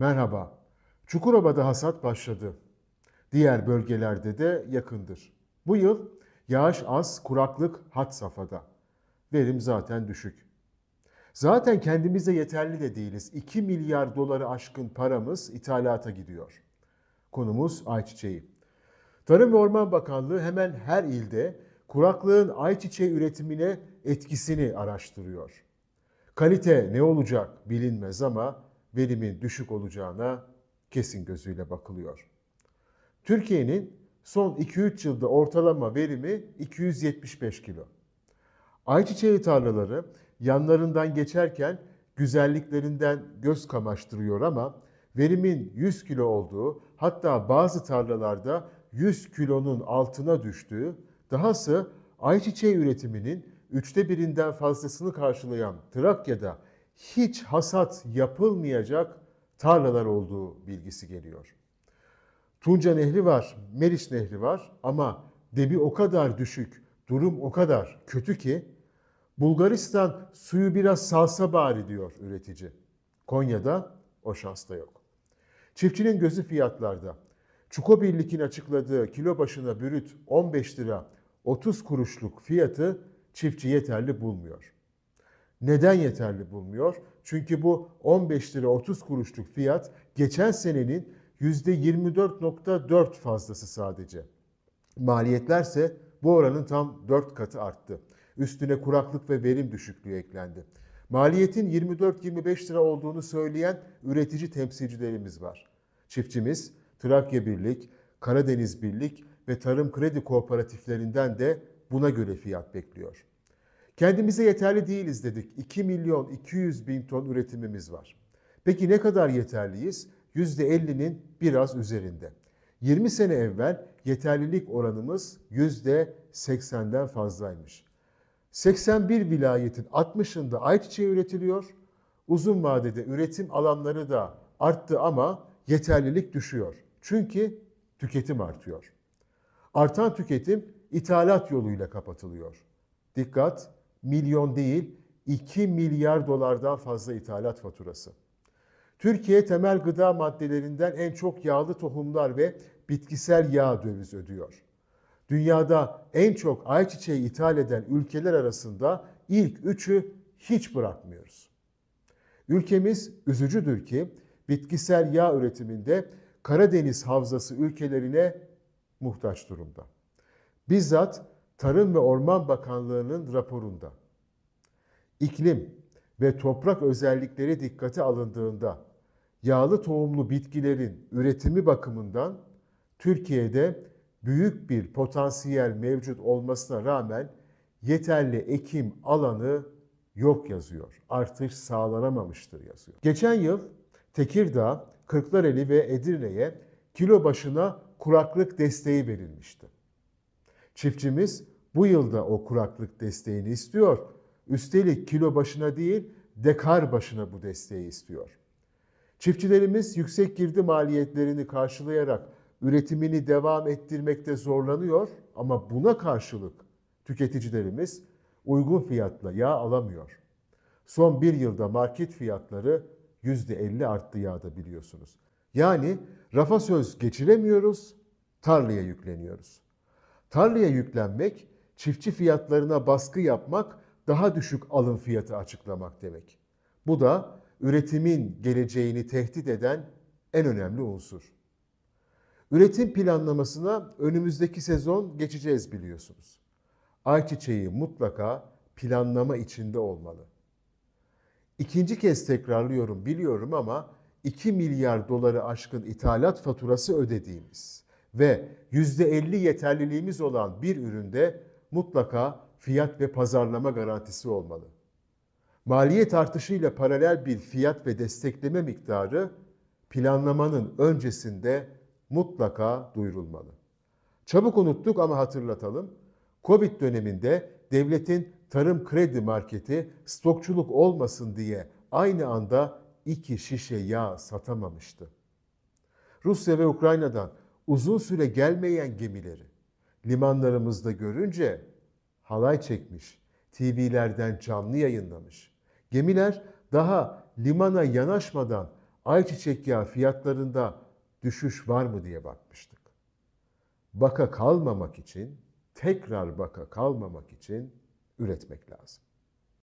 Merhaba. Çukurova'da hasat başladı. Diğer bölgelerde de yakındır. Bu yıl yağış az, kuraklık hat safhada. Verim zaten düşük. Zaten kendimize yeterli de değiliz. 2 milyar doları aşkın paramız ithalata gidiyor. Konumuz ayçiçeği. Tarım ve Orman Bakanlığı hemen her ilde kuraklığın ayçiçeği üretimine etkisini araştırıyor. Kalite ne olacak bilinmez ama verimin düşük olacağına kesin gözüyle bakılıyor. Türkiye'nin son 2-3 yılda ortalama verimi 275 kilo. Ayçiçeği tarlaları yanlarından geçerken güzelliklerinden göz kamaştırıyor ama verimin 100 kilo olduğu hatta bazı tarlalarda 100 kilonun altına düştüğü dahası ayçiçeği üretiminin üçte birinden fazlasını karşılayan Trakya'da hiç hasat yapılmayacak tarlalar olduğu bilgisi geliyor. Tunca Nehri var, Meriç Nehri var ama debi o kadar düşük, durum o kadar kötü ki Bulgaristan suyu biraz salsa bari diyor üretici. Konya'da o şans da yok. Çiftçinin gözü fiyatlarda. Çukobirlik'in açıkladığı kilo başına bürüt 15 lira 30 kuruşluk fiyatı çiftçi yeterli bulmuyor. Neden yeterli bulmuyor? Çünkü bu 15 lira 30 kuruşluk fiyat geçen senenin %24.4 fazlası sadece. Maliyetlerse bu oranın tam 4 katı arttı. Üstüne kuraklık ve verim düşüklüğü eklendi. Maliyetin 24-25 lira olduğunu söyleyen üretici temsilcilerimiz var. Çiftçimiz, Trakya Birlik, Karadeniz Birlik ve Tarım Kredi Kooperatiflerinden de buna göre fiyat bekliyor. Kendimize yeterli değiliz dedik. 2 milyon 200 bin ton üretimimiz var. Peki ne kadar yeterliyiz? %50'nin biraz üzerinde. 20 sene evvel yeterlilik oranımız %80'den fazlaymış. 81 vilayetin 60'ında ayçiçeği üretiliyor. Uzun vadede üretim alanları da arttı ama yeterlilik düşüyor. Çünkü tüketim artıyor. Artan tüketim ithalat yoluyla kapatılıyor. Dikkat, milyon değil 2 milyar dolardan fazla ithalat faturası. Türkiye temel gıda maddelerinden en çok yağlı tohumlar ve bitkisel yağ döviz ödüyor. Dünyada en çok ayçiçeği ithal eden ülkeler arasında ilk üçü hiç bırakmıyoruz. Ülkemiz üzücüdür ki bitkisel yağ üretiminde Karadeniz havzası ülkelerine muhtaç durumda. Bizzat Tarım ve Orman Bakanlığı'nın raporunda iklim ve toprak özellikleri dikkate alındığında yağlı tohumlu bitkilerin üretimi bakımından Türkiye'de büyük bir potansiyel mevcut olmasına rağmen yeterli ekim alanı yok yazıyor. Artış sağlanamamıştır yazıyor. Geçen yıl Tekirdağ, Kırklareli ve Edirne'ye kilo başına kuraklık desteği verilmişti. Çiftçimiz bu yılda o kuraklık desteğini istiyor. Üstelik kilo başına değil, dekar başına bu desteği istiyor. Çiftçilerimiz yüksek girdi maliyetlerini karşılayarak üretimini devam ettirmekte zorlanıyor ama buna karşılık tüketicilerimiz uygun fiyatla yağ alamıyor. Son bir yılda market fiyatları %50 arttı yağda biliyorsunuz. Yani rafa söz geçiremiyoruz, tarlaya yükleniyoruz. Tarlaya yüklenmek çiftçi fiyatlarına baskı yapmak, daha düşük alım fiyatı açıklamak demek. Bu da üretimin geleceğini tehdit eden en önemli unsur. Üretim planlamasına önümüzdeki sezon geçeceğiz biliyorsunuz. Ayçiçeği mutlaka planlama içinde olmalı. İkinci kez tekrarlıyorum biliyorum ama 2 milyar doları aşkın ithalat faturası ödediğimiz ve %50 yeterliliğimiz olan bir üründe mutlaka fiyat ve pazarlama garantisi olmalı. Maliyet artışıyla paralel bir fiyat ve destekleme miktarı planlamanın öncesinde mutlaka duyurulmalı. Çabuk unuttuk ama hatırlatalım. Covid döneminde devletin tarım kredi marketi stokçuluk olmasın diye aynı anda iki şişe yağ satamamıştı. Rusya ve Ukrayna'dan uzun süre gelmeyen gemileri limanlarımızda görünce halay çekmiş, TV'lerden canlı yayınlamış. Gemiler daha limana yanaşmadan ayçiçek yağı fiyatlarında düşüş var mı diye bakmıştık. Baka kalmamak için, tekrar baka kalmamak için üretmek lazım.